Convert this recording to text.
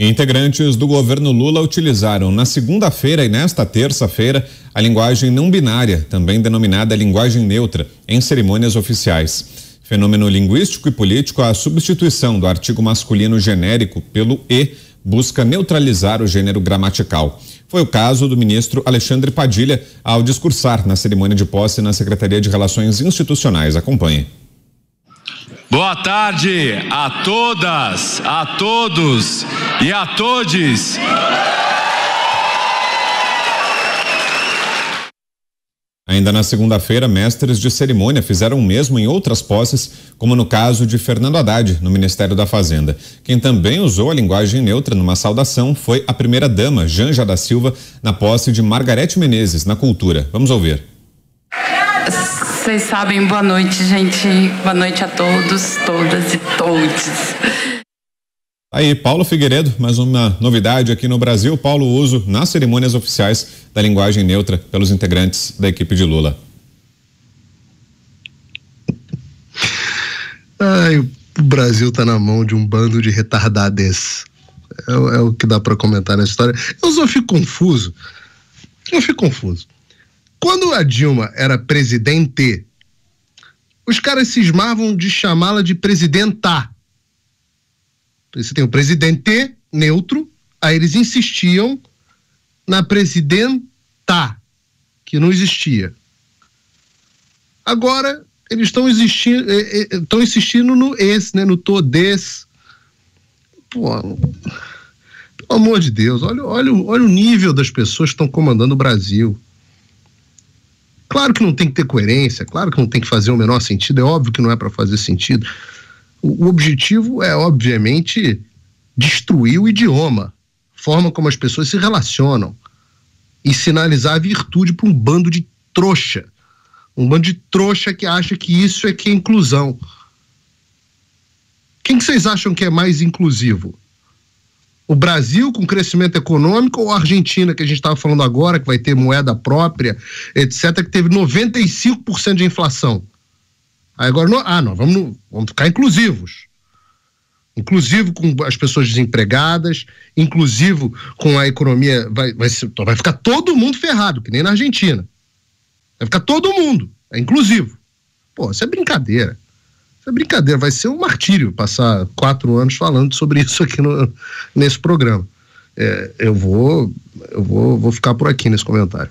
Integrantes do governo Lula utilizaram na segunda-feira e nesta terça-feira a linguagem não binária, também denominada linguagem neutra, em cerimônias oficiais. Fenômeno linguístico e político, a substituição do artigo masculino genérico pelo e busca neutralizar o gênero gramatical. Foi o caso do ministro Alexandre Padilha ao discursar na cerimônia de posse na Secretaria de Relações Institucionais. Acompanhe. Boa tarde a todas, a todos e a todes. Ainda na segunda-feira, mestres de cerimônia fizeram o mesmo em outras posses, como no caso de Fernando Haddad, no Ministério da Fazenda. Quem também usou a linguagem neutra numa saudação foi a primeira-dama, Janja da Silva, na posse de Margarete Menezes, na Cultura. Vamos ouvir vocês sabem, boa noite, gente. Boa noite a todos, todas e todos. Aí, Paulo Figueiredo, mais uma novidade aqui no Brasil. Paulo uso nas cerimônias oficiais da linguagem neutra pelos integrantes da equipe de Lula. Ai, o Brasil tá na mão de um bando de retardades. É, é o que dá para comentar nessa história. Eu só fico confuso. Eu fico confuso. Quando a Dilma era presidente, os caras cismavam de chamá-la de presidenta. Você tem o presidente neutro, aí eles insistiam na presidenta, que não existia. Agora, eles estão existindo, estão eh, eh, eh, insistindo no esse, né, no todes. Pô, pelo amor de Deus, olha, olha, olha o nível das pessoas que estão comandando o Brasil. Claro que não tem que ter coerência, claro que não tem que fazer o menor sentido, é óbvio que não é para fazer sentido. O, objetivo é, obviamente, destruir o idioma, forma como as pessoas se relacionam e sinalizar a virtude para um bando de trouxa. Um bando de trouxa que acha que isso é que é inclusão. Quem que vocês acham que é mais inclusivo? o Brasil com crescimento econômico ou a Argentina, que a gente estava falando agora, que vai ter moeda própria, etc., que teve 95% de inflação. Aí agora, não, ah, não, vamos, vamos ficar inclusivos. Inclusivo com as pessoas desempregadas, inclusivo com a economia. Vai, vai, então vai ficar todo mundo ferrado, que nem na Argentina. Vai ficar todo mundo. É inclusivo. Pô, isso é brincadeira. É brincadeira, vai ser um martírio passar quatro anos falando sobre isso aqui no, nesse programa. É, eu vou, eu vou, vou ficar por aqui nesse comentário.